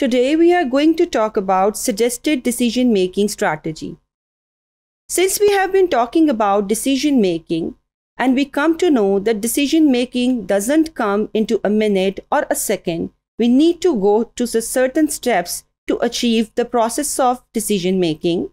Today we are going to talk about suggested decision making strategy. Since we have been talking about decision making and we come to know that decision making doesn't come into a minute or a second, we need to go to certain steps to achieve the process of decision making.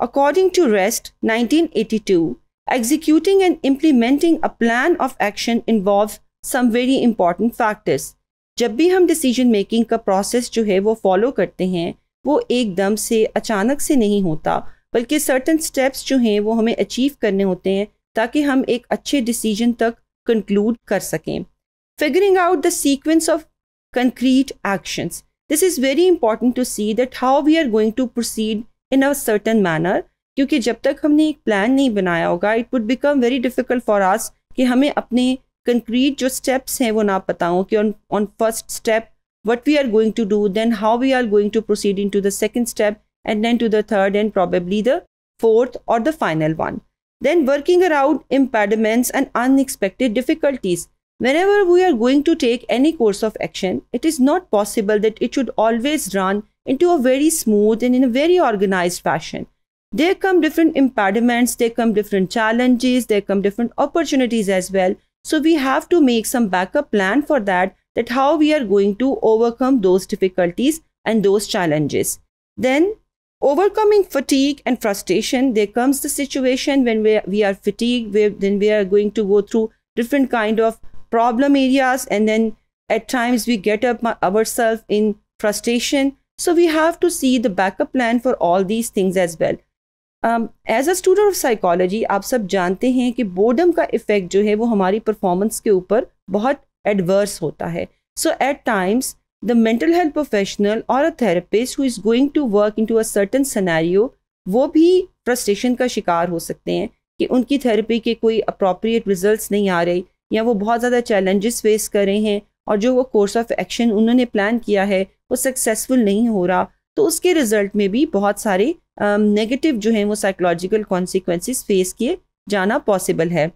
According to REST 1982, executing and implementing a plan of action involves some very important factors जब भी हम decision making का process जो है वो follow करते हैं वो एकदम से अचानक से नहीं होता बल्कि सर्टन स्टेप्स जो हैं वो हमें अचीव करने होते हैं ताकि हम एक अच्छे डिसीजन तक कंक्लूड कर सकें figuring out the sequence of concrete actions this is very important to see that how we are going to proceed in a certain manner क्योंकि जब तक हमने एक प्लान नहीं बनाया होगा it would become very difficult for us कि हमें अपने Concrete, your steps हैं वो ना बताऊँ कि on on first we are going to going to do then how we are going to proceed in the second step and then the third and probably the second step and then to the third and probably the fourth और the final one then working around impediments and unexpected difficulties. Whenever we are going to take any course of action, it is not possible that it should always run into a very smooth and in a very organized fashion. There come different impediments, there come different challenges, there come different opportunities as well, so we have to make some backup plan for that, that how we are going to overcome those difficulties and those challenges. Then overcoming fatigue and frustration, there comes the situation when we, we are fatigued, we, then we are going to go through different kind of problem areas and then at times we get up ourselves in frustration. So we have to see the backup plan for all these things as well. As a student of psychology आप सब जानते हैं कि boredom का effect जो है वो हमारी परफॉर्मेंस के ऊपर बहुत एडवर्स होता है so at times mental health professional और a therapist who is going to work in to a certain scenario वो भी फ्रस्ट्रेशन का शिकार हो सकते हैं कि उनकी थेरेपी के कोई अप्रोप्रिएट रिजल्ट नहीं आ रहे या वो बहुत ज़्यादा चैलेंजेस फेस कर रहे हैं और जो वो कोर्स ऑफ एक्शन उन्होंने प्लान किया है वो सक्सेसफुल नहीं हो रहा तो उसके रिजल्ट में भी बहुत सारे नेगेटिव जो है वो साइकोलॉजिकल कॉन्सिक्वेंसेस फेस किए जाना पॉसिबल है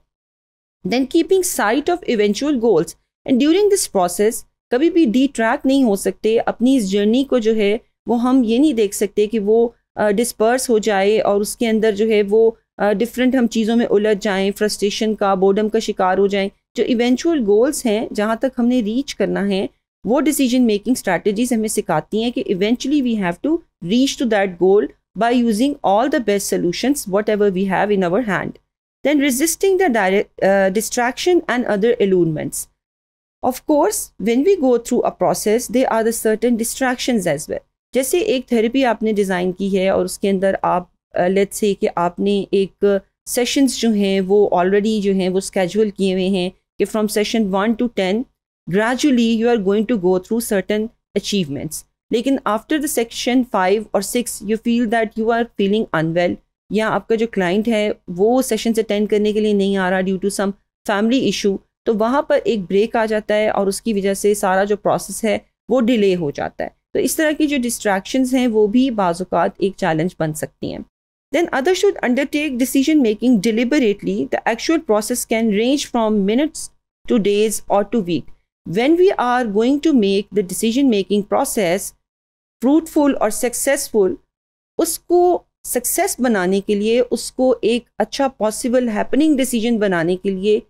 then keeping sight of eventual goals and during this process कभी भी डी ट्रैक नहीं हो सकते अपनी इस जर्नी को जो है वो हम ये नहीं देख सकते कि वो डिस्पर्स uh, हो जाए और उसके अंदर जो है वो डिफरेंट uh, हम चीज़ों में उलझ जाएं फ्रस्ट्रेशन का बोर्डम का शिकार हो जाएं जो इवेंचुअल गोल्स हैं जहाँ तक हमने रीच करना है वो डिसीजन मेकिंग स्ट्रैटेजीज हमें सिखाती हैं कि eventually we have to reach to that goal by using all the best solutions, whatever we have in our hand. Then resisting the direct, uh, distraction and other allurements. Of course, when we go through a process, there are the certain distractions as well. जैसे एक therapy आपने design की है और उसके अंदर आप let's uh, से कि आपने एक सेशंस uh, जो हैं वो ऑलरेडी जो हैं वो स्केजुअल किए हुए हैं कि from session one to ten gradually you are going to go through certain achievements लेकिन आफ्टर द सेक्शन फाइव और six you feel that you are feeling unwell या आपका जो क्लाइंट है वो सेशन अटेंड करने के लिए नहीं आ रहा due to some family issue तो वहाँ पर एक ब्रेक आ जाता है और उसकी वजह से सारा जो प्रोसेस है वो डिले हो जाता है तो इस तरह की जो डिस्ट्रैक्शन हैं वो भी बाजुकात एक चैलेंज बन सकती हैं then other should undertake decision making deliberately the actual process can range from minutes to days और to week when we are going to make the decision making process fruitful और successful उसको success बनाने के लिए उसको एक अच्छा possible happening decision बनाने के लिए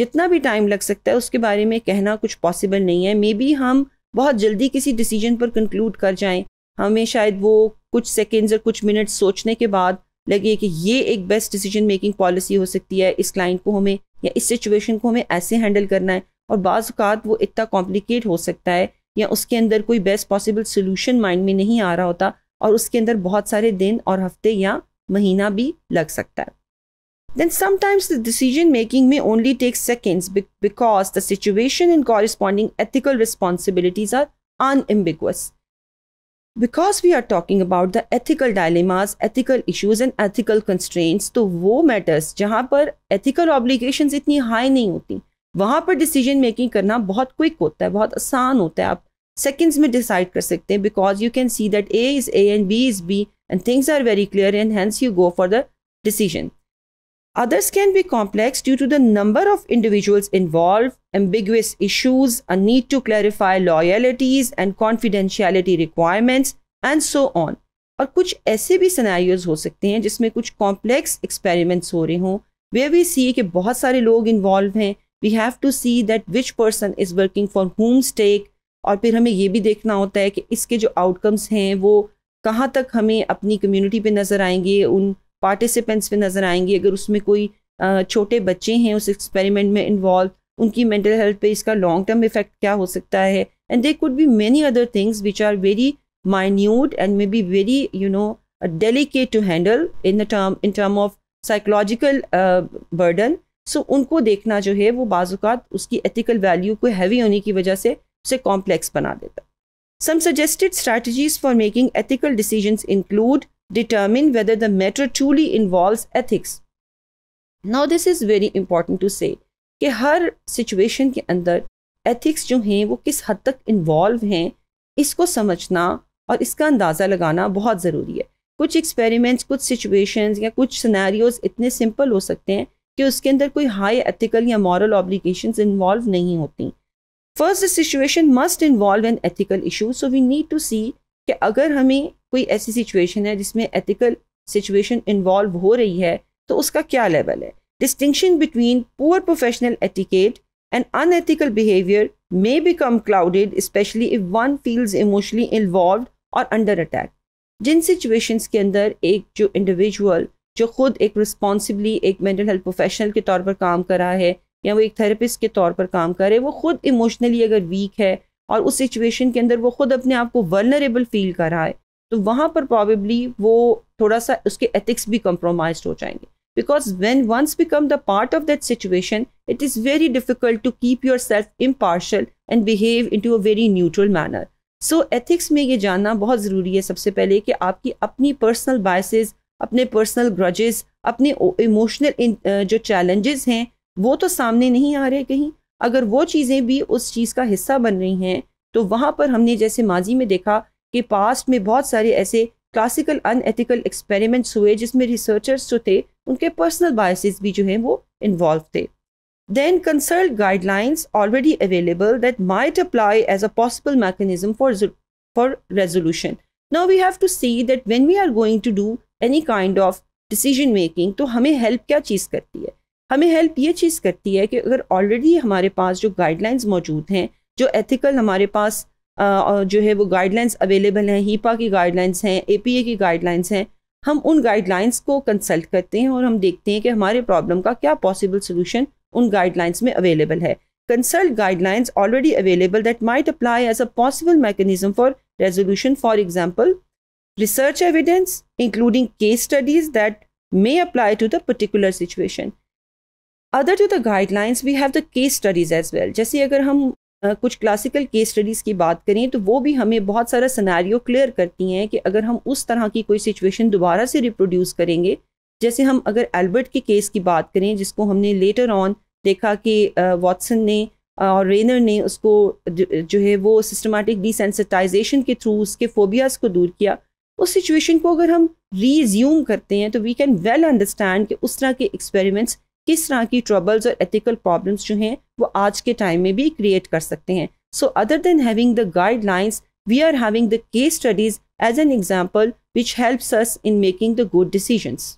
जितना भी टाइम लग सकता है उसके बारे में कहना कुछ पॉसिबल नहीं है मे बी हम बहुत जल्दी किसी डिसीजन पर कंक्लूड कर जाएं हमें शायद वो कुछ सेकेंड्स और कुछ मिनट सोचने के बाद लगे कि ये एक बेस्ट डिसीजन मेकिंग पॉलिसी हो सकती है इस क्लाइंट को हमें या इस सिचुएशन को हमें ऐसे हैंडल करना है और बाज़ात वो इतना कॉम्प्लिकेट हो सकता है या उसके अंदर कोई बेस्ट पॉसिबल सोल्यूशन माइंड में नहीं आ रहा होता और उसके अंदर बहुत सारे दिन और हफ्ते या महीना भी लग सकता है then sometimes the decision making में only take seconds because the situation in corresponding ethical responsibilities are unambiguous because we are talking about the ethical dilemmas ethical issues and ethical constraints तो वो मैटर्स जहाँ पर ethical obligation इतनी high नहीं होती वहाँ पर डिसीजन मेकिंग करना बहुत क्विक होता है बहुत आसान होता है आप सेकेंड्स में डिसाइड कर सकते हैं because you can see that A is A and B is B and things are very clear and hence you go for the decision others can be complex due to the number of individuals involve ambiguous issues a need to clarify loyalties and confidentiality requirements and so on और कुछ ऐसे भी scenarios हो सकते हैं जिसमें कुछ complex experiments हो रहे हों वे भी सी कि बहुत सारे लोग इन्वॉल्व हैं we have to see that which person is working for home stake और फिर हमें ये भी देखना होता है कि इसके जो आउटकम्स हैं वो कहाँ तक हमें अपनी कम्यूनिटी पर नज़र आएंगे उन पार्टिसिपेंट्स पर नज़र आएंगे अगर उसमें कोई छोटे बच्चे हैं उस एक्सपेरिमेंट में इन्वॉल्व उनकी मेंटल हेल्थ पे इसका लॉन्ग टर्म इफेक्ट क्या हो सकता है and they could be many other things which are very minute and may be very you know delicate to handle in the term in term of psychological burden so उनको देखना जो है वो बाजुकात उसकी एथिकल वैल्यू को heavy होने की वजह से उसे कॉम्प्लेक्स बना देता है suggested suggested for making ethical ethical include include whether the matter truly involve ethics ethics. This is very important to से कि हर सिचुएशन के अंदर एथिक्स जो हैं वो किस हद तक इन्वॉल्व हैं इसको समझना और इसका अंदाज़ा लगाना बहुत ज़रूरी है कुछ एक्सपेरिमेंट्स कुछ सिचुएशंस या कुछ सिनेरियोस इतने सिंपल हो सकते हैं कि उसके अंदर कोई हाई एथिकल या मॉरल ऑब्लिगेशन इन्वॉल्व नहीं होती first situation must involve an ethical issue so we need to see कि अगर हमें कोई ऐसी सिचुएशन है जिसमें एथिकल सिचुएशन इन्वॉल्व हो रही है तो उसका क्या लेवल है distinction between poor professional etiquette and unethical behaviour may become clouded especially if one feels emotionally involve और अंडर अटैक जिन सिचुएशंस के अंदर एक जो इंडिविजुअल जो ख़ुद एक रिस्पॉन्सिबली एक मेंटल हेल्थ प्रोफेशनल के तौर पर काम कर रहा है या वो एक थेरेपिस्ट के तौर पर काम कर करे वो ख़ुद इमोशनली अगर वीक है और उस सिचुएशन के अंदर वो ख़ुद अपने आप को वर्नरेबल फील कर रहा है तो वहाँ पर प्रॉबेबली वो थोड़ा सा उसके एथिक्स भी कम्प्रोमाइज हो जाएंगे because when once become the part of that situation it is very difficult to keep yourself impartial and behave in to a very neutral manner so ethics में ये जानना बहुत ज़रूरी है सबसे पहले कि आपकी अपनी पर्सनल बाइसिस अपने पर्सनल ग्रजेस अपने इमोशनल जो चैलेंजेस हैं वो तो सामने नहीं आ रहे कहीं अगर वो चीज़ें भी उस चीज़ का हिस्सा बन रही हैं तो वहाँ पर हमने जैसे माजी में देखा कि पास्ट में बहुत सारे ऐसे क्लासिकल अनएथिकल एक्सपेरिमेंट्स हुए जिसमें रिसर्चर्स जो थे उनके पर्सनल बायसेस भी जो हैं वो इन्वॉल्व थे then consult guidelines already available that might apply as a possible mechanism for for resolution now we have to see that when we are going to do any kind of decision making तो हमें help क्या चीज़ करती है हमें help ये चीज़ करती है कि अगर ऑलरेडी हमारे पास जो गाइडलाइंस मौजूद हैं जो एथिकल हमारे पास आ, जो है वो गाइडलाइंस अवेलेबल हैं हीपा की गाइडलाइंस हैं ए की गाइडलाइंस हैं हम उन गाइडलाइंस को कंसल्ट करते हैं और हम देखते हैं कि हमारे प्रॉब्लम का क्या पॉसिबल सोल्यूशन उन गाइडलाइंस में अवेलेबल है consult guidelines already available that might apply as a possible mechanism for resolution for example research evidence, including case studies that may apply to the particular situation. Other to the guidelines we have the case studies as well जैसे अगर हम uh, कुछ classical case studies की बात करें तो वो भी हमें बहुत सारा सिनेरियो क्लियर करती हैं कि अगर हम उस तरह की कोई सिचुएशन दोबारा से रिप्रोड्यूस करेंगे जैसे हम अगर एल्बर्ट के केस की बात करें जिसको हमने लेटर ऑन देखा कि वॉटसन uh, ने और रेनर ने उसको जो है वो सिस्टमेटिक डिसेंसिटाइजेशन के थ्रू उसके फोबियाज़ को दूर किया उस सिचुएशन को अगर हम रीज्यूम करते हैं तो वी कैन वेल अंडरस्टैंड कि उस तरह के एक्सपेरिमेंट्स किस तरह की ट्रबल्स और एथिकल प्रॉब्लम्स जो हैं वो आज के टाइम में भी क्रिएट कर सकते हैं so other then having the guidelines we are having the case studies as an example which helps us in making the good decisions